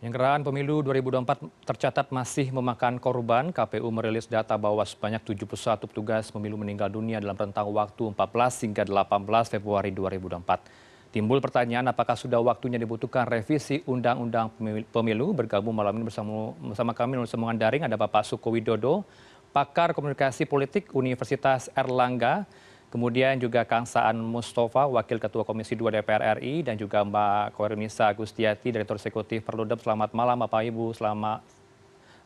Penyelenggaraan pemilu 2024 tercatat masih memakan korban. KPU merilis data bahwa sebanyak 71 petugas pemilu meninggal dunia dalam rentang waktu 14 hingga 18 Februari 2024. Timbul pertanyaan apakah sudah waktunya dibutuhkan revisi Undang-Undang Pemilu. Bergabung malam ini bersama, bersama kami melalui sambungan daring ada Bapak Suko Widodo, pakar komunikasi politik Universitas Erlangga, Kemudian juga Kang Saan Mustafa, Wakil Ketua Komisi 2 DPR RI, dan juga Mbak Koirunisa Agustiati, Direktur Eksekutif Perludem. Selamat malam Bapak Ibu, selamat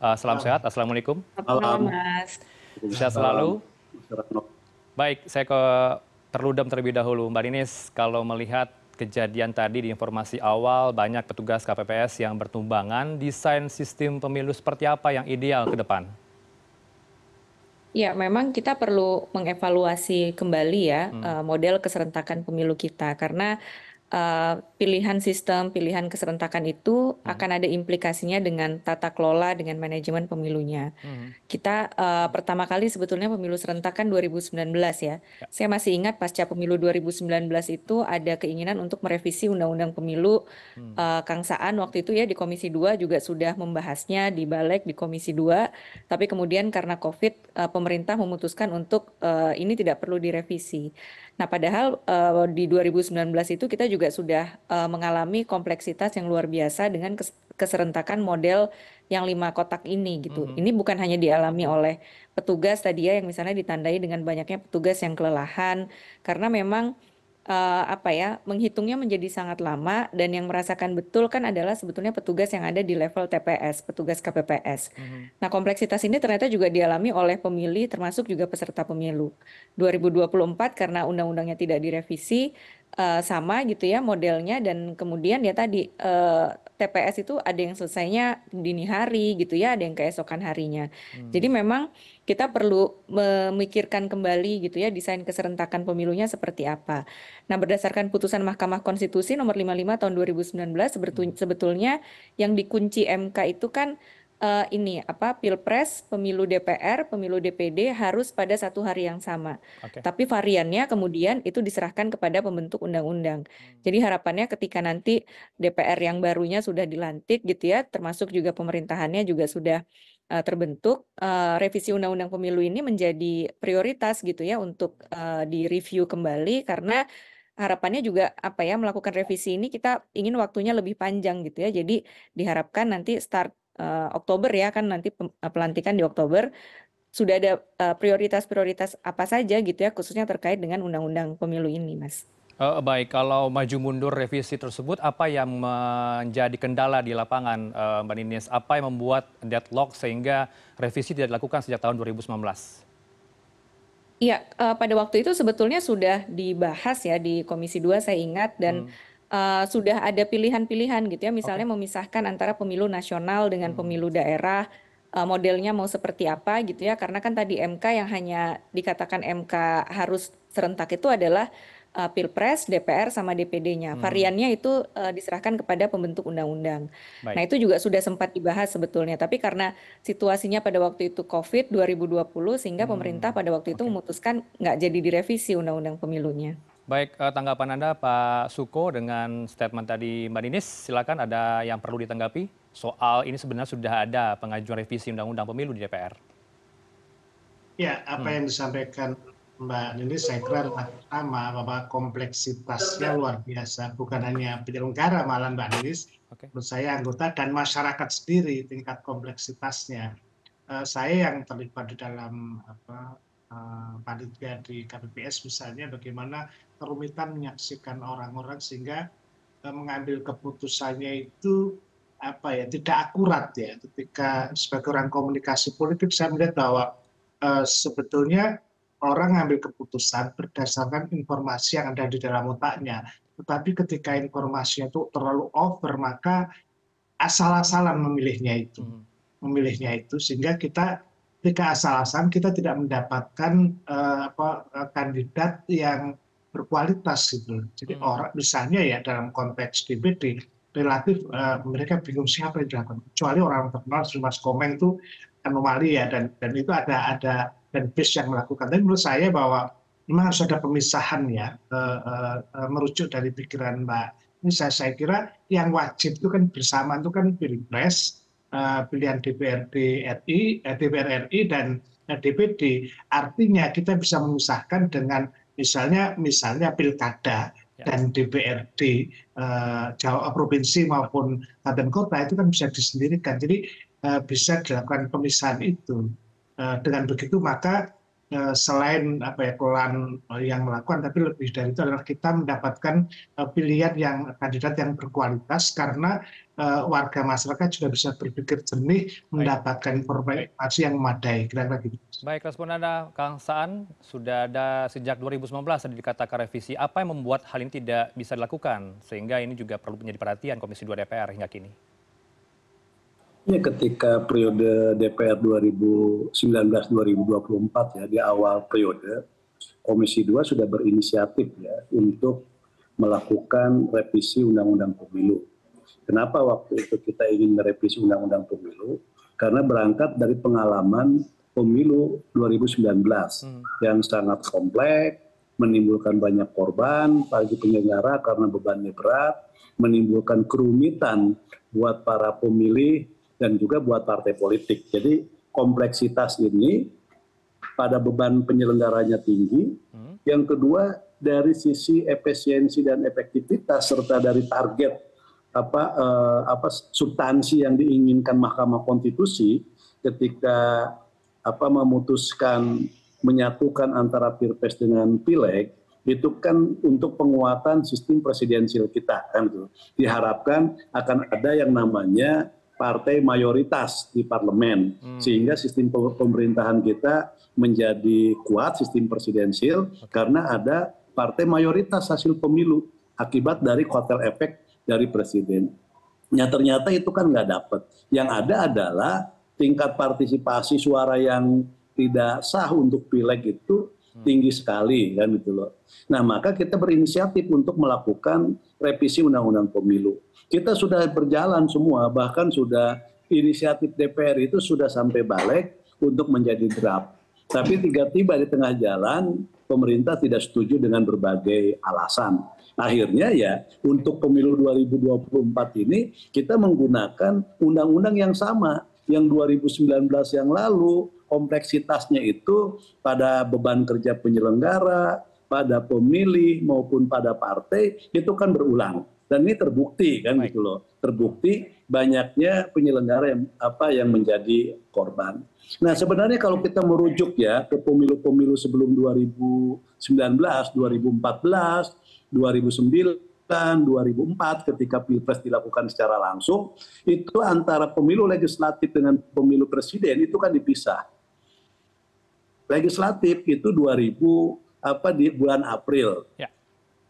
uh, salam sehat. Assalamualaikum. Malam. Sehat selalu. Baik, saya ke Perludem terlebih dahulu. Mbak Dinis, kalau melihat kejadian tadi di informasi awal, banyak petugas KPPS yang bertumbangan. Desain sistem pemilu seperti apa yang ideal ke depan? Ya, memang kita perlu mengevaluasi kembali ya hmm. Eh, model keserentakan pemilu kita karena Eh, pilihan sistem, pilihan keserentakan itu hmm. akan ada implikasinya dengan tata kelola, dengan manajemen pemilunya. Hmm. Kita uh, pertama kali sebetulnya pemilu serentak kan 2019 ya. ya. Saya masih ingat pasca pemilu 2019 itu ada keinginan untuk merevisi undang-undang pemilu. Hmm. Uh, Kang Saan waktu itu ya di Komisi 2 juga sudah membahasnya di Balek di Komisi 2, tapi kemudian karena Covid uh, pemerintah memutuskan untuk uh, ini tidak perlu direvisi. Nah, padahal uh, di 2019 itu kita juga juga sudah uh, mengalami kompleksitas yang luar biasa dengan keserentakan model yang lima kotak ini gitu. Mm -hmm. Ini bukan hanya dialami oleh petugas tadi ya yang misalnya ditandai dengan banyaknya petugas yang kelelahan karena memang uh, apa ya menghitungnya menjadi sangat lama dan yang merasakan betul kan adalah sebetulnya petugas yang ada di level TPS petugas KPPS. Hmm. Nah kompleksitas ini ternyata juga dialami oleh pemilih termasuk juga peserta pemilu 2024 karena undang-undangnya tidak direvisi uh, sama gitu ya modelnya dan kemudian ya tadi uh, eh, TPS itu ada yang selesainya dini hari gitu ya ada yang keesokan harinya. Hmm. Jadi memang kita perlu memikirkan kembali gitu ya desain keserentakan pemilunya seperti apa. Nah, berdasarkan putusan Mahkamah Konstitusi nomor 55 tahun 2019 hmm. sebetulnya yang dikunci MK itu kan uh, ini apa pilpres, pemilu DPR, pemilu DPD harus pada satu hari yang sama. Okay. Tapi variannya kemudian itu diserahkan kepada pembentuk undang-undang. Hmm. Jadi harapannya ketika nanti DPR yang barunya sudah dilantik gitu ya, termasuk juga pemerintahannya juga sudah Eh, terbentuk eh, revisi undang-undang pemilu ini menjadi prioritas gitu ya untuk uh, direview kembali karena harapannya juga apa ya melakukan revisi ini kita ingin waktunya lebih panjang gitu ya. Jadi diharapkan nanti start Oktober ya kan nanti pelantikan di Oktober sudah ada prioritas -prioritas apa saja gitu ya khususnya terkait dengan undang-undang pemilu ini, Mas. Uh, baik, kalau maju mundur revisi tersebut, apa yang menjadi kendala di lapangan, uh, Mbak Nines? Apa yang membuat deadlock sehingga revisi tidak dilakukan sejak tahun 2019? Iya, uh, pada waktu itu sebetulnya sudah dibahas ya di Komisi 2 saya ingat dan hmm. Uh, sudah ada pilihan-pilihan gitu ya, misalnya okay. memisahkan antara pemilu nasional dengan hmm. pemilu daerah, uh, modelnya mau seperti apa gitu ya, karena kan tadi MK yang hanya dikatakan MK harus serentak itu adalah uh, Pilpres, DPR sama DPD-nya. Hmm. Variannya itu uh, diserahkan kepada pembentuk undang-undang. Nah, itu juga sudah sempat dibahas sebetulnya, tapi karena situasinya pada waktu itu Covid 2020 sehingga hmm. pemerintah pada waktu itu okay. memutuskan nggak jadi direvisi undang-undang pemilunya. Baik, uh, tanggapan Anda Pak Suko dengan statement tadi Mbak Dinis, silakan ada yang perlu ditanggapi soal ini sebenarnya sudah ada pengajuan revisi Undang-Undang Pemilu di DPR. Ya, apa hmm. yang disampaikan Mbak Lilis, saya kira pertama bahwa kompleksitasnya luar biasa, bukan hanya penyelenggara malam Mbak Lilis, okay. menurut saya anggota dan masyarakat sendiri tingkat kompleksitasnya. Uh, saya yang terlibat di dalam apa, uh, panitia di KPPS misalnya, bagaimana kerumitan menyaksikan orang-orang sehingga uh, mengambil keputusannya itu apa ya tidak akurat ya ketika sebagai orang komunikasi politik saya melihat bahwa uh, sebetulnya orang ngambil keputusan berdasarkan informasi yang ada di dalam otaknya. Tetapi ketika informasinya itu terlalu over, maka asal-asalan memilihnya itu. Hmm. Memilihnya itu sehingga kita ketika asal-asalan kita tidak mendapatkan uh, apa, eh, kandidat yang berkualitas gitu. Jadi hmm. orang misalnya ya dalam konteks DPD relatif uh, mereka bingung siapa yang dilakukan. Kecuali orang terkenal seperti Mas Komeng itu anomali ya dan dan itu ada ada dan bis yang melakukan. Tapi menurut saya bahwa memang harus ada pemisahan ya, uh, uh, uh, merujuk dari pikiran Mbak. Ini saya, saya kira yang wajib itu kan bersama itu kan pilpres, pilihan DPRD RI, DPR RI dan DPD. Artinya kita bisa memisahkan dengan misalnya misalnya pilkada ya. dan DPRD Jawa provinsi maupun kabupaten kota itu kan bisa disendirikan. Jadi bisa dilakukan pemisahan itu. Eh, dengan begitu maka eh, selain apa ya kelan eh, yang melakukan tapi lebih dari itu adalah kita mendapatkan pilihan yang kandidat yang berkualitas karena warga masyarakat juga bisa berpikir jernih mendapatkan informasi yang memadai. Kira-kira gitu. Baik, respon Anda Kang Saan sudah ada sejak 2019 ada dikatakan revisi. Apa yang membuat hal ini tidak bisa dilakukan sehingga ini juga perlu menjadi perhatian Komisi 2 DPR hingga kini? ya ketika periode dpr 2019-2024 ya di awal periode komisi dua sudah berinisiatif ya untuk melakukan revisi undang-undang pemilu kenapa waktu itu kita ingin merevisi undang-undang pemilu karena berangkat dari pengalaman pemilu 2019 hmm. yang sangat kompleks, menimbulkan banyak korban bagi penyelenggara karena bebannya berat, menimbulkan kerumitan buat para pemilih dan juga buat partai politik. Jadi kompleksitas ini pada beban penyelenggaranya tinggi. Hmm. Yang kedua dari sisi efisiensi dan efektivitas serta dari target apa eh, apa substansi yang diinginkan Mahkamah Konstitusi ketika apa memutuskan menyatukan antara Pilpres dengan Pileg itu kan untuk penguatan sistem presidensial kita kan tuh. Gitu. Diharapkan akan ada yang namanya partai mayoritas di parlemen hmm. sehingga sistem pemerintahan kita menjadi kuat sistem presidensil okay. karena ada partai mayoritas hasil pemilu akibat dari kotel efek dari presiden. Ya ternyata itu kan nggak dapat. Yang ada adalah tingkat partisipasi suara yang tidak sah untuk pileg itu Hmm. tinggi sekali kan gitu loh. Nah maka kita berinisiatif untuk melakukan revisi undang-undang pemilu. Kita sudah berjalan semua bahkan sudah inisiatif DPR itu sudah sampai balik untuk menjadi draft. Tapi tiba-tiba di tengah jalan pemerintah tidak setuju dengan berbagai alasan. Akhirnya ya untuk pemilu 2024 ini kita menggunakan undang-undang yang sama yang 2019 yang lalu kompleksitasnya itu pada beban kerja penyelenggara, pada pemilih maupun pada partai itu kan berulang dan ini terbukti kan gitu loh terbukti banyaknya penyelenggara yang apa yang menjadi korban. Nah sebenarnya kalau kita merujuk ya ke pemilu-pemilu sebelum 2019, 2014, 2009, 2004 ketika pilpres dilakukan secara langsung itu antara pemilu legislatif dengan pemilu presiden itu kan dipisah legislatif itu 2000 apa di bulan April. Ya.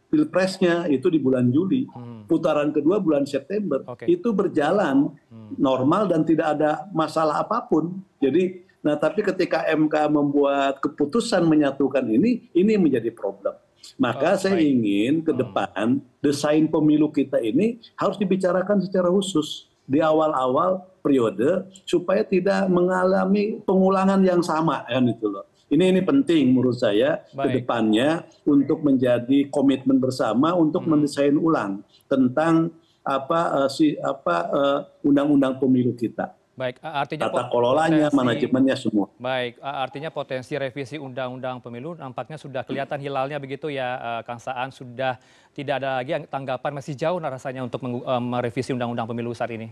Pilpresnya itu di bulan Juli, hmm. putaran kedua bulan September. Okay. Itu berjalan hmm. normal dan tidak ada masalah apapun. Jadi nah tapi ketika MK membuat keputusan menyatukan ini, ini menjadi problem. Maka oh, saya ingin ke hmm. depan hmm. desain pemilu kita ini harus dibicarakan secara khusus di awal-awal periode supaya tidak mengalami pengulangan yang sama kan itu loh. Ini ini penting menurut saya ke depannya untuk menjadi komitmen bersama untuk hmm. mendesain ulang tentang apa uh, si apa undang eh, undang-undang pemilu kita. Baik, artinya tata kelolanya, potensi, manajemennya semua. Baik, artinya potensi revisi undang-undang pemilu nampaknya sudah kelihatan hilalnya begitu ya, Kang Saan sudah tidak ada lagi tanggapan masih jauh rasanya untuk eh, merevisi undang-undang pemilu saat ini.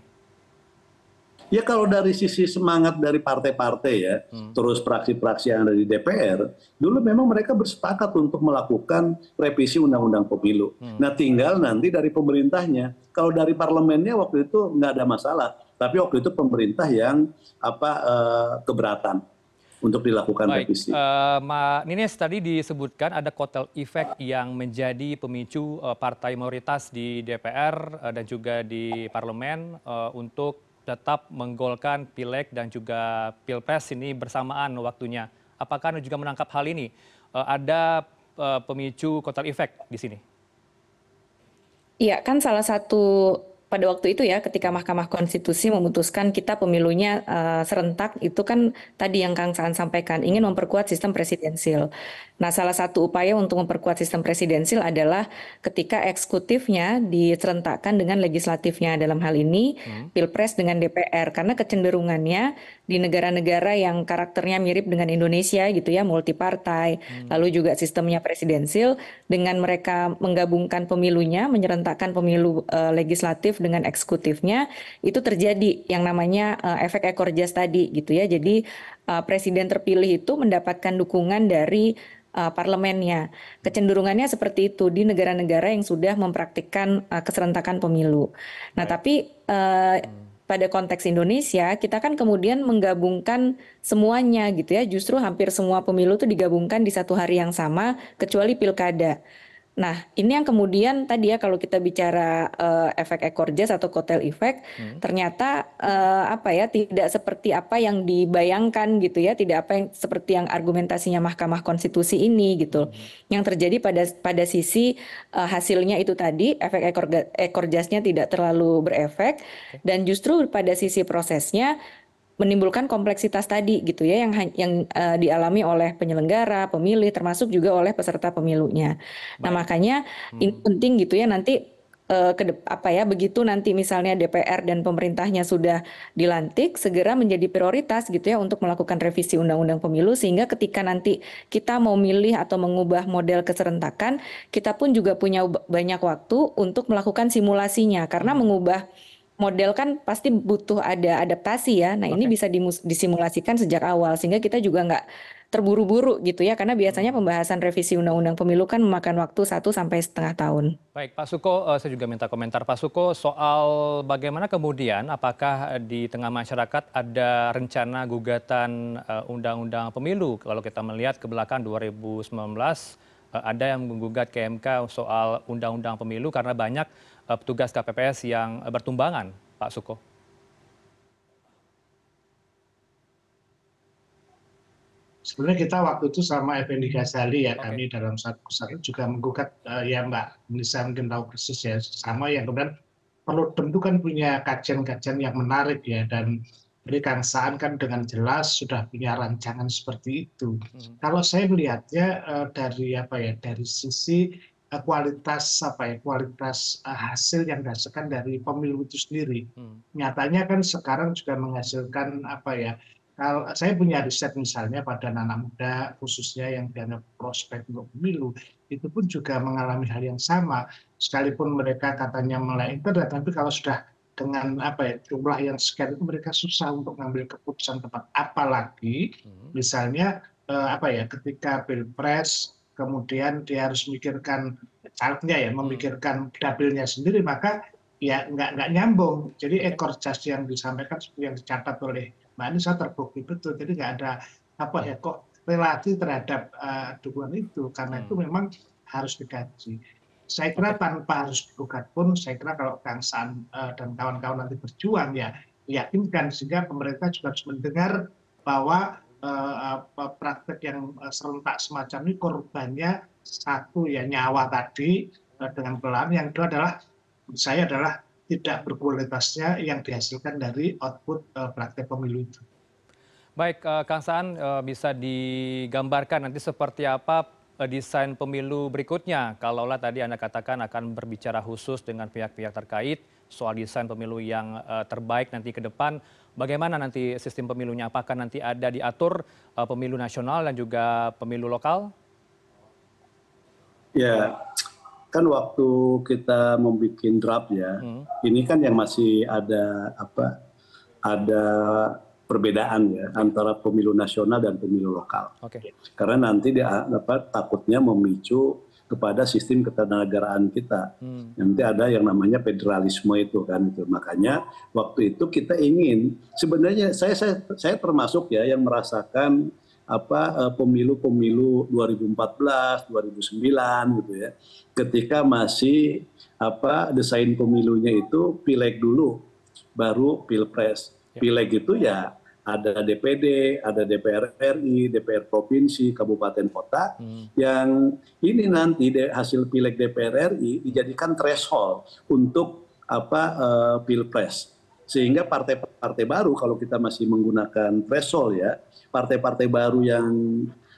Ya kalau dari sisi semangat dari partai-partai ya, hmm. terus praksi-praksi yang ada di DPR, dulu memang mereka bersepakat untuk melakukan revisi undang-undang pemilu. Hmm. Nah tinggal nanti dari pemerintahnya. Kalau dari parlemennya waktu itu nggak ada masalah, tapi waktu itu pemerintah yang apa eh, keberatan untuk dilakukan Baik. revisi. Uh, Ma Nines tadi disebutkan ada kotel efek yang menjadi pemicu uh, partai mayoritas di DPR uh, eh, dan juga di parlemen uh, untuk tetap menggolkan pileg dan juga pilpres ini bersamaan waktunya. Apakah Anda juga menangkap hal ini? Eh, ada eh, pemicu kotel efek di sini? Iya, kan salah satu pada waktu itu ya ketika Mahkamah Konstitusi memutuskan kita pemilunya uh, serentak itu kan tadi yang Kang Saan sampaikan ingin memperkuat sistem presidensil. Nah, salah satu upaya untuk memperkuat sistem presidensil adalah ketika eksekutifnya diserentakkan dengan legislatifnya dalam hal ini hmm. Pilpres dengan DPR karena kecenderungannya di negara-negara yang karakternya mirip dengan Indonesia gitu ya, multipartai, hmm. lalu juga sistemnya presidensil dengan mereka menggabungkan pemilunya, menyerentakkan pemilu uh, legislatif dengan eksekutifnya itu terjadi yang namanya uh, efek ekor jas tadi gitu ya. Jadi uh, presiden terpilih itu mendapatkan dukungan dari uh, parlemennya. Kecenderungannya seperti itu di negara-negara yang sudah mempraktikkan uh, keserentakan pemilu. Nah, tapi uh, pada konteks Indonesia, kita kan kemudian menggabungkan semuanya gitu ya. Justru hampir semua pemilu itu digabungkan di satu hari yang sama, kecuali pilkada. Nah, ini yang kemudian tadi ya kalau kita bicara uh, efek ekor jas atau kotel efek hmm. ternyata uh, apa ya tidak seperti apa yang dibayangkan gitu ya, tidak apa yang seperti yang argumentasinya Mahkamah Konstitusi ini gitu. Hmm. Yang terjadi pada pada sisi uh, hasilnya itu tadi efek ekor ekor jasnya tidak terlalu berefek okay. dan justru pada sisi prosesnya menimbulkan kompleksitas tadi gitu ya yang yang uh, dialami oleh penyelenggara, pemilih termasuk juga oleh peserta pemilunya. Nah, Baik. Nah, makanya hmm. ini penting gitu ya nanti eh, ke apa ya begitu nanti misalnya DPR dan pemerintahnya sudah dilantik segera menjadi prioritas gitu ya untuk melakukan revisi undang-undang pemilu sehingga ketika nanti kita mau milih atau mengubah model keserentakan kita pun juga punya banyak waktu untuk melakukan simulasinya karena hmm. mengubah model kan pasti butuh ada adaptasi ya. Nah okay. ini bisa disimulasikan sejak awal sehingga kita juga nggak terburu-buru gitu ya karena biasanya hmm. pembahasan revisi undang-undang pemilu kan memakan waktu satu sampai setengah tahun. Baik Pak Suko, eh, saya juga minta komentar Pak Suko soal bagaimana kemudian apakah di tengah masyarakat ada rencana gugatan eh, undang-undang pemilu kalau kita melihat ke belakang 2019 eh, ada yang menggugat KMK soal undang-undang pemilu karena banyak Eh, petugas kpps yang bertumbangan pak suko sebenarnya kita waktu itu sama Effendi Ghazali ya okay. kami dalam satu kesatuan juga menggugat uh, ya Mbak Nisa mungkin tahu persis ya sama yang kemudian perlu tentu kan punya kajian-kajian yang menarik ya dan jadi Kang kan dengan jelas sudah punya rancangan seperti itu. Hmm. Kalau saya melihatnya uh, dari apa ya dari sisi Eh, kualitas apa ya kualitas eh, hasil yang dihasilkan dari pemilu itu sendiri. Hmm. Nyatanya kan sekarang juga menghasilkan apa ya kalau saya punya riset misalnya pada anak muda khususnya yang dana prospek untuk pemilu itu pun juga mengalami hal yang sama sekalipun mereka katanya mulai internet tapi kalau sudah dengan apa ya jumlah yang sekian itu mereka susah untuk mengambil keputusan tepat apalagi hmm. misalnya eh, apa ya ketika pilpres kemudian dia harus mikirkan calegnya ya, hmm. memikirkan dapilnya sendiri, maka ya nggak nggak nyambung. Jadi iya. ekor jas yang disampaikan yang dicatat oleh Mbak Anissa terbukti betul. Jadi nggak ada apa ya kok relasi terhadap uh, dukungan itu karena hmm. itu memang harus dikaji. Saya kira tanpa harus dibukat pun, saya kira kalau Kang San uh, eh, dan kawan-kawan nanti berjuang ya yakinkan sehingga pemerintah juga harus mendengar bahwa Eh, apa, praktek yang eh, serentak semacam ini korbannya satu ya nyawa tadi eh, dengan pelan, yang kedua adalah saya adalah tidak berkualitasnya yang dihasilkan dari output praktek pemilu itu. Baik, Kang Saan bisa digambarkan nanti seperti apa desain pemilu berikutnya. Kalaulah tadi Anda katakan akan berbicara khusus dengan pihak-pihak terkait soal desain pemilu yang terbaik nanti ke depan bagaimana nanti sistem pemilunya apakah nanti ada diatur eh, pemilu nasional dan juga pemilu lokal ya kan waktu kita membuat draft ya hmm. ini kan yang masih ada apa ada perbedaan ya antara pemilu nasional dan pemilu lokal okay. karena nanti dia dapat takutnya memicu kepada sistem ketenagaraan kita. Hmm. Nanti ada yang namanya federalisme itu kan itu. Makanya waktu itu kita ingin sebenarnya saya saya saya termasuk ya yang merasakan apa pemilu-pemilu 2014, 2009 gitu ya. Ketika masih apa desain pemilunya itu pileg dulu baru pilpres. Ya. Pileg itu ya ada DPD, ada DPR RI, DPR provinsi, kabupaten kota hmm. yang ini nanti hasil pileg DPR RI dijadikan threshold untuk apa uh, pilpres sehingga partai-partai baru kalau kita masih menggunakan threshold ya partai-partai baru yang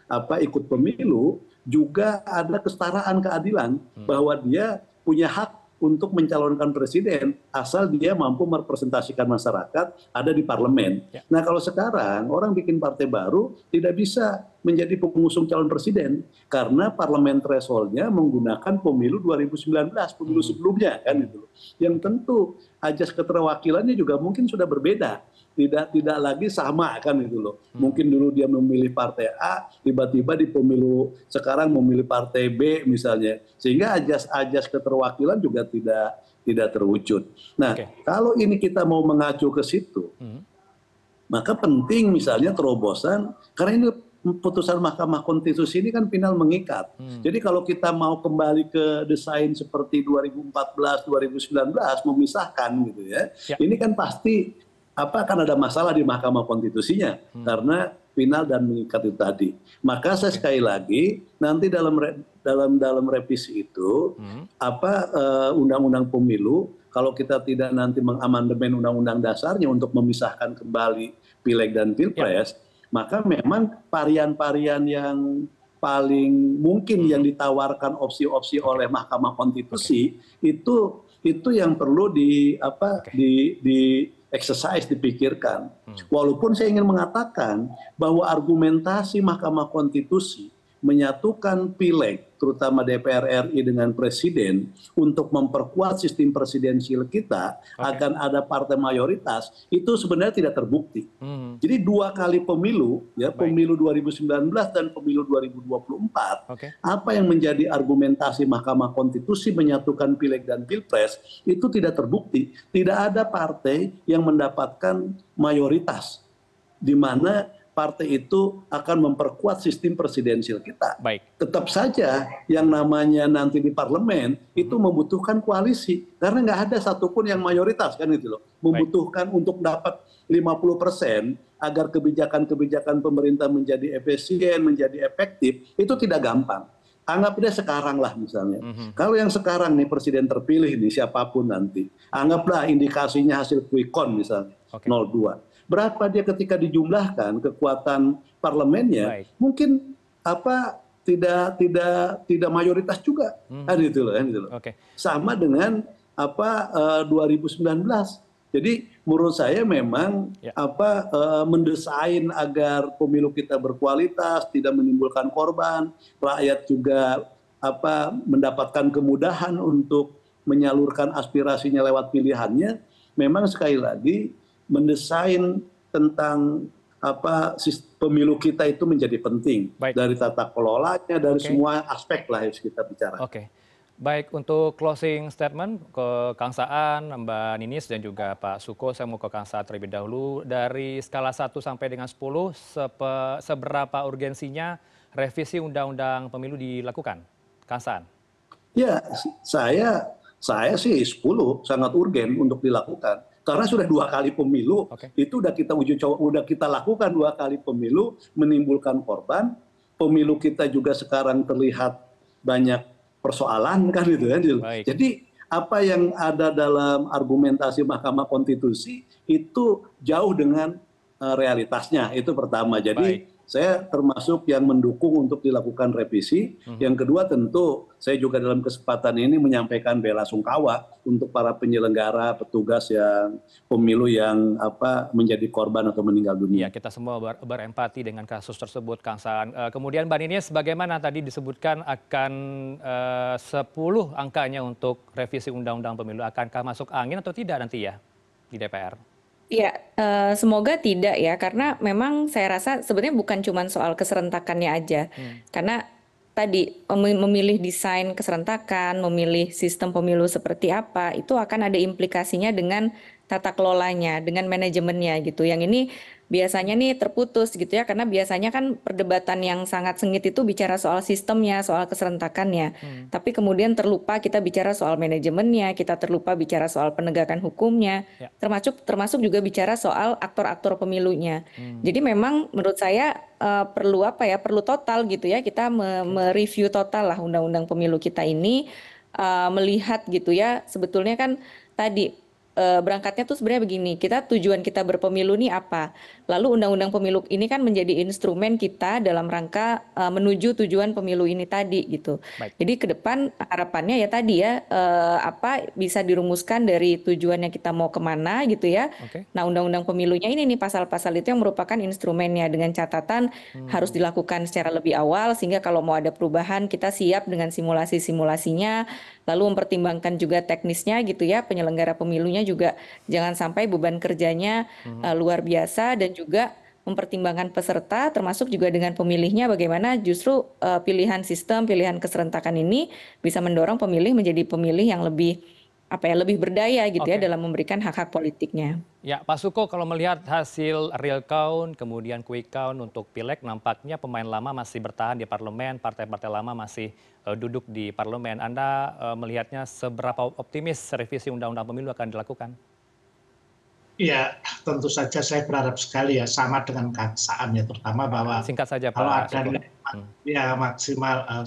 apa ikut pemilu juga ada kesetaraan keadilan hmm. bahwa dia punya hak untuk mencalonkan presiden asal dia mampu merepresentasikan masyarakat ada di parlemen. Ya. Nah kalau sekarang orang bikin partai baru tidak bisa menjadi pengusung calon presiden karena parlemen thresholdnya menggunakan pemilu 2019 pemilu hmm. sebelumnya kan hmm. itu. Yang tentu ajas keterwakilannya juga mungkin sudah berbeda tidak tidak lagi sama kan itu loh hmm. mungkin dulu dia memilih partai A tiba-tiba di pemilu sekarang memilih partai B misalnya sehingga ajas ajas keterwakilan juga tidak tidak terwujud nah okay. kalau ini kita mau mengacu ke situ hmm. maka penting misalnya terobosan karena ini putusan Mahkamah Konstitusi ini kan final mengikat. Hmm. Jadi kalau kita mau kembali ke desain seperti 2014, 2019 memisahkan gitu ya, ya. ini kan pasti apa akan ada masalah di Mahkamah Konstitusinya hmm. karena final dan mengikat itu tadi. Maka saya ya. sekali lagi nanti dalam re, dalam dalam revisi itu hmm. apa eh, undang-undang uh, pemilu kalau kita tidak nanti mengamandemen undang-undang dasarnya untuk memisahkan kembali pileg dan ya. pilpres, ya maka memang varian-varian yang paling mungkin yang hmm. ditawarkan opsi-opsi oleh Mahkamah Konstitusi okay. itu itu yang perlu di apa okay. di di exercise dipikirkan. Hmm. Walaupun saya ingin mengatakan bahwa argumentasi Mahkamah Konstitusi menyatukan pileg terutama DPR RI dengan presiden untuk memperkuat sistem presidensial kita okay. akan ada partai mayoritas itu sebenarnya tidak terbukti. Hmm. Jadi dua kali pemilu ya Baik. pemilu 2019 dan pemilu 2024 okay. apa yang menjadi argumentasi Mahkamah Konstitusi menyatukan pileg dan pilpres itu tidak terbukti. Tidak ada partai yang mendapatkan mayoritas di mana partai itu akan memperkuat sistem presidensial kita. Baik. Tetap saja yang namanya nanti di parlemen itu membutuhkan koalisi karena nggak ada satupun yang mayoritas kan gitu loh. Membutuhkan Baik. untuk dapat 50 persen agar kebijakan-kebijakan pemerintah menjadi efisien, menjadi efektif itu tidak gampang. Anggap sekarang lah misalnya. Mm -hmm. Kalau yang sekarang nih presiden terpilih nih siapapun nanti, anggaplah indikasinya hasil quick count misalnya okay. 02 berapa dia ketika dijumlahkan kekuatan parlemennya mungkin apa tidak tidak tidak mayoritas juga hmm. kan gitu loh kan gitu loh. Okay. Sama dengan apa uh, eh, 2019. Jadi menurut saya memang yeah. apa uh, mendesain agar pemilu kita berkualitas, tidak menimbulkan korban, rakyat juga apa mendapatkan kemudahan untuk menyalurkan aspirasinya lewat pilihannya. Memang sekali lagi mendesain tentang apa pemilu kita itu menjadi penting baik. dari tata kelolanya dari semua aspek lah yang kita bicara. Oke, baik untuk closing statement ke Kang Saan, Mbak Ninis dan juga Pak Suko, saya mau ke Kang Saan terlebih dahulu dari skala 1 sampai dengan 10 seberapa urgensinya revisi undang-undang pemilu dilakukan, Kang Saan? Ya, saya saya sih 10 sangat urgen untuk dilakukan karena sudah dua kali pemilu itu sudah kita sudah kita lakukan dua kali pemilu menimbulkan korban pemilu kita juga sekarang terlihat banyak persoalan kan gitu kan jadi apa yang ada dalam argumentasi Mahkamah Konstitusi itu jauh dengan eh, realitasnya itu pertama jadi Baik saya termasuk yang mendukung untuk dilakukan revisi. Hmm. Yang kedua tentu saya juga dalam kesempatan ini menyampaikan bela sungkawa untuk para penyelenggara, petugas yang pemilu yang apa menjadi korban atau meninggal dunia. Ya, kita semua ber berempati dengan kasus tersebut, Kang Saan. E, kemudian Mbak Ninias, sebagaimana tadi disebutkan akan e, eh, 10 angkanya untuk revisi Undang-Undang Pemilu, akankah masuk angin atau tidak nanti ya di DPR? Ya, eh, semoga tidak ya, karena memang saya rasa sebenarnya bukan cuma soal keserentakannya aja. hmm. Karena tadi, memilih desain keserentakan, memilih sistem pemilu seperti apa, itu akan ada implikasinya dengan tata kelolanya, dengan manajemennya gitu. Yang ini biasanya nih terputus gitu ya karena biasanya kan perdebatan yang sangat sengit itu bicara soal sistemnya, soal keserentakannya. Hmm. Tapi kemudian terlupa kita bicara soal manajemennya, kita terlupa bicara soal penegakan hukumnya, ya. termasuk termasuk juga bicara soal aktor-aktor pemilunya. Hmm. Jadi memang menurut saya uh, perlu apa ya? Perlu total gitu ya kita ya. mereview total lah undang-undang pemilu kita ini uh, melihat gitu ya sebetulnya kan tadi Eh, berangkatnya tuh sebenarnya begini kita tujuan kita berpemilu nih apa Lalu undang-undang pemilu ini kan menjadi instrumen kita dalam rangka uh, menuju tujuan pemilu ini tadi gitu. Baik. Jadi ke depan harapannya ya tadi ya uh, apa bisa dirumuskan dari tujuannya kita mau kemana gitu ya. Okay. Nah undang-undang pemilunya ini nih pasal-pasal itu yang merupakan instrumennya dengan catatan hmm. harus dilakukan secara lebih awal sehingga kalau mau ada perubahan kita siap dengan simulasi-simulasinya, lalu mempertimbangkan juga teknisnya gitu ya penyelenggara pemilunya juga jangan sampai beban kerjanya hmm. uh, luar biasa dan juga mempertimbangkan peserta termasuk juga dengan pemilihnya bagaimana justru uh, pilihan sistem pilihan keserentakan ini bisa mendorong pemilih menjadi pemilih yang lebih apa ya lebih berdaya gitu okay. ya dalam memberikan hak-hak politiknya. Ya, Pak Suko kalau melihat hasil real count kemudian quick count untuk pileg nampaknya pemain lama masih bertahan di parlemen, partai-partai lama masih uh, duduk di parlemen. Anda uh, melihatnya seberapa optimis revisi undang-undang pemilu akan dilakukan? Ya, tentu saja saya berharap sekali ya sama dengan Kang ya terutama bahwa singkat saja Pak. Kalau ada hmm. ya maksimal eh,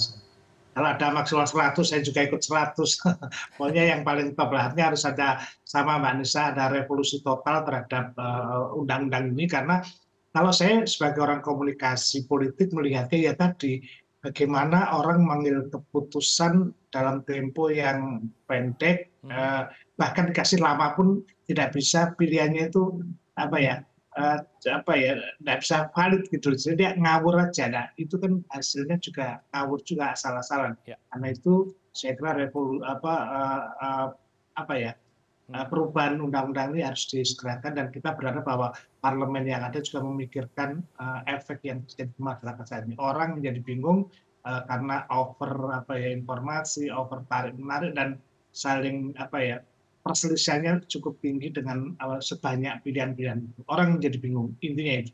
kalau ada maksimal 100 saya juga ikut 100. Pokoknya yang paling ini harus ada sama Mbak Nisa ada revolusi total terhadap eh, undang-undang uh, ini karena kalau saya sebagai orang komunikasi politik melihatnya ya tadi bagaimana orang mengambil keputusan dalam tempo yang pendek hmm. uh, bahkan dikasih lama pun tidak bisa pilihannya itu apa ya uh, apa ya tidak bisa valid gitu jadi dia ngawur aja nah itu kan hasilnya juga ngawur juga asal-asalan ya. karena itu saya kira revolu apa uh, uh, apa ya Nah, perubahan undang-undang ini harus disegerakan dan kita berharap bahwa parlemen yang ada juga memikirkan uh, efek yang terjadi di masyarakat saat ini orang menjadi bingung uh, karena over apa ya informasi over tarik menarik dan saling apa ya perselisihannya cukup tinggi dengan eh, sebanyak pilihan-pilihan. Orang jadi bingung, intinya itu.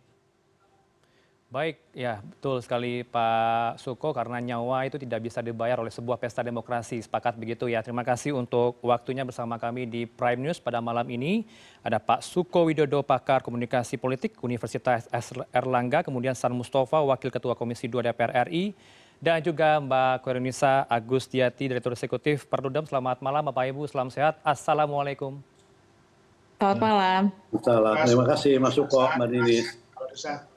Baik, ya betul sekali Pak Suko karena nyawa itu tidak bisa dibayar oleh sebuah pesta demokrasi. Sepakat begitu ya. Terima kasih untuk waktunya bersama kami di Prime News pada malam ini. Ada Pak Suko Widodo, pakar komunikasi politik Universitas Erlangga, kemudian San Mustafa, Wakil Ketua Komisi 2 DPR RI, dan juga Mbak Korinisa Agustiati, Direktur Eksekutif Perludem. Selamat malam Bapak Ibu, selamat sehat. Assalamualaikum. Selamat malam. Selamat malam. Terima kasih Mas Suko, Mbak Ninis.